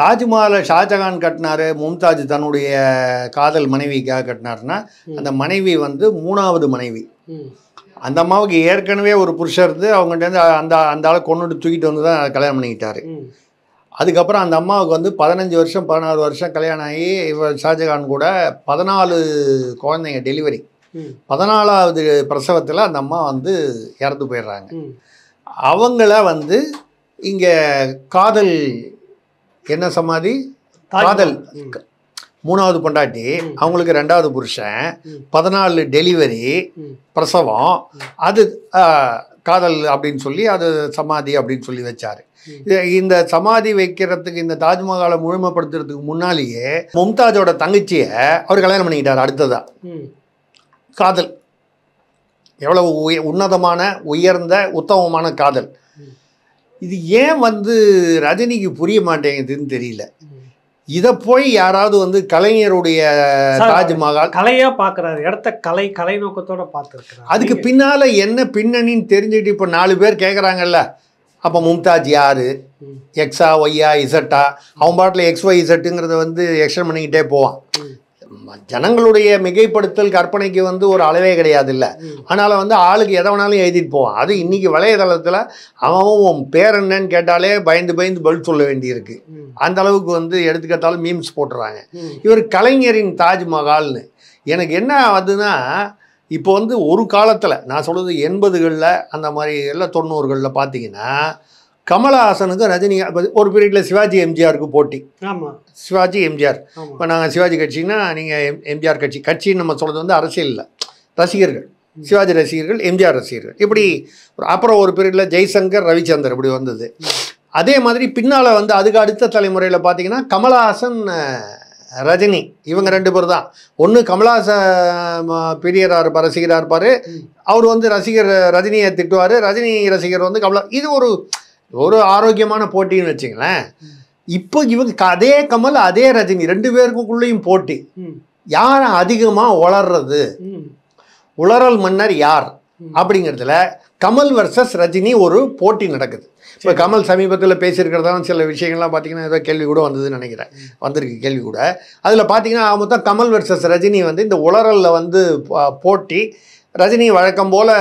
தாஜ்மஹாலை ஷாஜகான் கட்டினாரு மும்தாஜ் தன்னுடைய காதல் மனைவிக்காக கட்டினாருன்னா அந்த மனைவி வந்து மூணாவது மனைவி அந்த அம்மாவுக்கு ஏற்கனவே ஒரு புருஷர் இருந்து அவங்ககிட்ட அந்த அந்த ஆளை கொண்டுட்டு தூக்கிட்டு வந்து தான் கல்யாணம் பண்ணிக்கிட்டாரு அதுக்கப்புறம் அந்த அம்மாவுக்கு வந்து பதினஞ்சு வருஷம் பதினாறு வருஷம் கல்யாணம் ஆகி இவர் ஷாஜகான் கூட பதினாலு குழந்தைங்க டெலிவரி பதினாலாவது பிரசவத்தில் அந்த அம்மா வந்து இறந்து போயிடுறாங்க அவங்கள வந்து இங்கே காதல் என்ன சமாதி காதல் மூணாவது பொண்டாட்டி அவங்களுக்கு ரெண்டாவது புருஷன் பதினாலு டெலிவரி பிரசவம் அது காதல் அப்படின்னு சொல்லி அது சமாதி அப்படின்னு சொல்லி வச்சார் இந்த சமாதி வைக்கிறதுக்கு இந்த தாஜ்மஹாலை முழுமைப்படுத்துறதுக்கு முன்னாலேயே மும்தாஜோட தங்கச்சியை அவர் கல்யாணம் பண்ணிக்கிட்டார் அடுத்ததா காதல் எவ்வளவு உன்னதமான உயர்ந்த உத்தமமான காதல் இது ஏன் வந்து ரஜினிக்கு புரிய மாட்டேங்குதுன்னு தெரியல இதை போய் யாராவது வந்து கலைஞருடைய தாஜ்மஹால் கலையா பாக்குறாரு இடத்த கலை கலை நோக்கத்தோட பார்த்துருக்கு அதுக்கு பின்னால என்ன பின்னணின்னு தெரிஞ்சுட்டு இப்போ நாலு பேர் கேட்குறாங்கல்ல அப்போ மும்தாஜ் யாரு எக்ஸா ஒய்யா இசட்டா அவன் பாட்டில் எக்ஸ் ஒய் இசட்டுங்கிறத வந்து எக்ஸ்டன் பண்ணிக்கிட்டே போவான் ஜனங்களுடைய மிகைப்படுத்தல் கற்பனைக்கு வந்து ஒரு அளவே கிடையாது இல்லை ஆனால் வந்து ஆளுக்கு எதை வேணாலும் எழுதிட்டு போவான் அது இன்றைக்கி வலையதளத்தில் அவன் உன் பேர் என்னன்னு கேட்டாலே பயந்து பயந்து பதில் சொல்ல வேண்டியிருக்கு அந்த அளவுக்கு வந்து எடுத்துக்கிட்டாலும் மீம்ஸ் போட்டுறாங்க இவர் கலைஞரின் தாஜ்மஹால்னு எனக்கு என்ன ஆகுதுன்னா இப்போ வந்து ஒரு காலத்தில் நான் சொல்கிறது எண்பதுகளில் அந்த மாதிரி எல்லாம் தொண்ணூறுகளில் பார்த்தீங்கன்னா கமலஹாசனுக்கும் ரஜினி ஒரு பீரியடில் சிவாஜி எம்ஜிஆருக்கு போட்டி ஆமாம் சிவாஜி எம்ஜிஆர் இப்போ நாங்கள் சிவாஜி கட்சின்னா நீங்கள் எம் எம்ஜிஆர் கட்சி கட்சின்னு நம்ம சொல்கிறது வந்து அரசியல் இல்லை ரசிகர்கள் சிவாஜி ரசிகர்கள் எம்ஜிஆர் ரசிகர்கள் இப்படி அப்புறம் ஒரு பீரியடில் ஜெய்சங்கர் ரவிச்சந்தர் இப்படி வந்தது அதே மாதிரி பின்னால் வந்து அதுக்கு அடுத்த தலைமுறையில் பார்த்தீங்கன்னா கமலஹாசன் ரஜினி இவங்க ரெண்டு பேர் தான் ஒன்று கமலஹாசன் பெரியராக இருப்பார் ரசிகராக இருப்பார் அவர் வந்து ரசிகர் ரஜினியை திட்டுவார் ரஜினி ரசிகர் வந்து கமலா இது ஒரு ஒரு ஆரோக்கியமான போட்டின்னு வச்சுங்களேன் இப்போ இவங்க அதே கமல் அதே ரஜினி ரெண்டு பேருக்குள்ளேயும் போட்டி யார் அதிகமாக உளர்றது உளறல் மன்னர் யார் அப்படிங்கிறதுல கமல் வர்சஸ் ரஜினி ஒரு போட்டி நடக்குது இப்போ கமல் சமீபத்தில் பேசியிருக்கிறதான சில விஷயங்கள்லாம் பார்த்தீங்கன்னா ஏதோ கேள்வி கூட வந்ததுன்னு நினைக்கிறேன் வந்திருக்கு கேள்வி கூட அதில் பார்த்தீங்கன்னா மொத்தம் கமல் வர்சஸ் ரஜினி வந்து இந்த உளறலில் வந்து போட்டி ரஜினி வழக்கம் போல்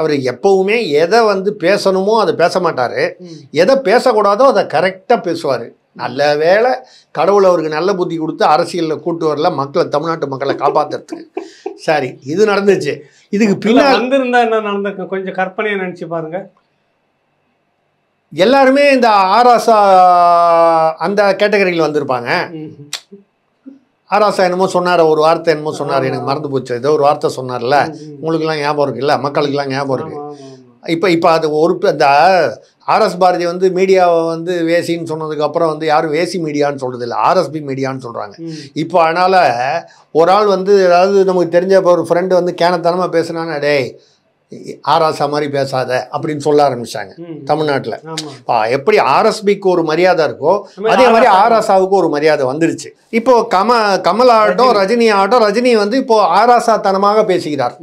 அவர் எப்பவுமே எதை வந்து பேசணுமோ அதை பேச மாட்டார் எதை பேசக்கூடாதோ அதை கரெக்டாக பேசுவார் நல்ல வேலை கடவுள் அவருக்கு நல்ல புத்தி கொடுத்து அரசியலில் கூட்டு வரல மக்களை தமிழ்நாட்டு மக்களை காப்பாற்றுறதுக்கு சரி இது நடந்துச்சு இதுக்கு பின்னால் வந்திருந்தா என்ன நடந்திருக்கு கொஞ்சம் கற்பனையை நினச்சி பாருங்கள் எல்லாருமே இந்த ஆர்எஸ்ஆ அந்த கேட்டகரியில் வந்திருப்பாங்க ஆராசா என்னமோ சொன்னார் ஒரு வார்த்தை என்னமோ சொன்னார் எனக்கு மறந்து போச்சு ஏதோ ஒரு வார்த்தை சொன்னார்ல உங்களுக்குலாம் ஞாபகம் இல்லை மக்களுக்கெல்லாம் ஞாபகம் இருக்குது இப்போ இப்போ அது ஒரு இந்த ஆர்எஸ் பாரதி வந்து மீடியாவை வந்து வேசின்னு சொன்னதுக்கப்புறம் வந்து யாரும் வேசி மீடியான்னு சொல்கிறது இல்லை ஆர்எஸ்பி மீடியான்னு சொல்கிறாங்க இப்போ அதனால் ஒரு ஆள் வந்து அதாவது நமக்கு தெரிஞ்ச இப்போ ஒரு ஃப்ரெண்டு வந்து கேனத்தனமாக பேசுனானே டேய் ஆர்ஆசா மாதிரி பேசாத அப்படின்னு சொல்ல ஆரம்பிச்சாங்க தமிழ்நாட்டில் எப்படி ஆர்எஸ்பிக்கு ஒரு மரியாதை இருக்கோ அதே மாதிரி ஆர்ஆசாவுக்கு ஒரு மரியாதை வந்துருச்சு இப்போ கம கமல் ஆகட்டும் ரஜினி ஆகட்டும் ரஜினி வந்து இப்போ ஆராசா தனமாக பேசுகிறார்